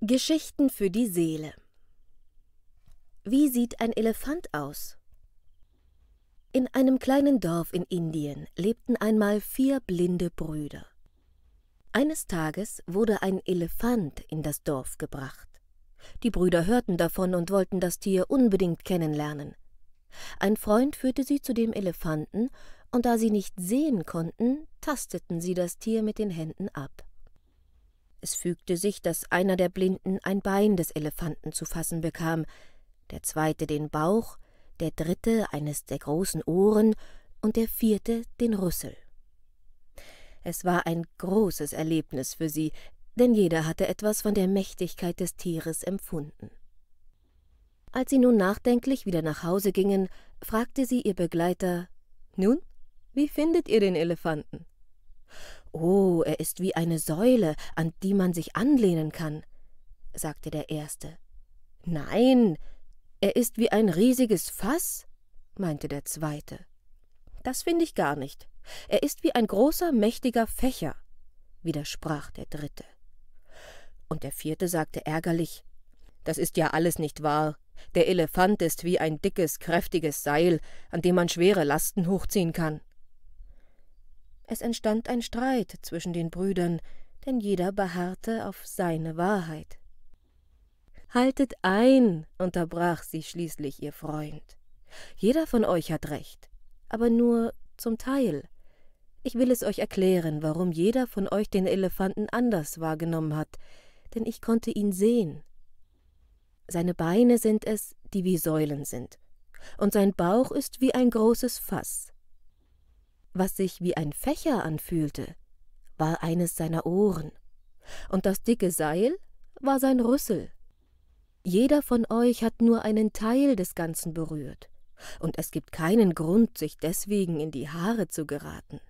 Geschichten für die Seele. Wie sieht ein Elefant aus? In einem kleinen Dorf in Indien lebten einmal vier blinde Brüder. Eines Tages wurde ein Elefant in das Dorf gebracht. Die Brüder hörten davon und wollten das Tier unbedingt kennenlernen. Ein Freund führte sie zu dem Elefanten, und da sie nicht sehen konnten, tasteten sie das Tier mit den Händen ab. Es fügte sich, dass einer der Blinden ein Bein des Elefanten zu fassen bekam, der zweite den Bauch, der dritte eines der großen Ohren und der vierte den Rüssel. Es war ein großes Erlebnis für sie, denn jeder hatte etwas von der Mächtigkeit des Tieres empfunden. Als sie nun nachdenklich wieder nach Hause gingen, fragte sie ihr Begleiter Nun, wie findet ihr den Elefanten? Oh, er ist wie eine Säule, an die man sich anlehnen kann, sagte der Erste. Nein, er ist wie ein riesiges Fass, meinte der Zweite. Das finde ich gar nicht. Er ist wie ein großer, mächtiger Fächer, widersprach der Dritte. Und der Vierte sagte ärgerlich Das ist ja alles nicht wahr. Der Elefant ist wie ein dickes, kräftiges Seil, an dem man schwere Lasten hochziehen kann. Es entstand ein Streit zwischen den Brüdern, denn jeder beharrte auf seine Wahrheit. Haltet ein, unterbrach sie schließlich ihr Freund. Jeder von euch hat recht, aber nur zum Teil. Ich will es euch erklären, warum jeder von euch den Elefanten anders wahrgenommen hat, denn ich konnte ihn sehen. Seine Beine sind es, die wie Säulen sind, und sein Bauch ist wie ein großes Fass was sich wie ein Fächer anfühlte, war eines seiner Ohren, und das dicke Seil war sein Rüssel. Jeder von euch hat nur einen Teil des Ganzen berührt, und es gibt keinen Grund, sich deswegen in die Haare zu geraten.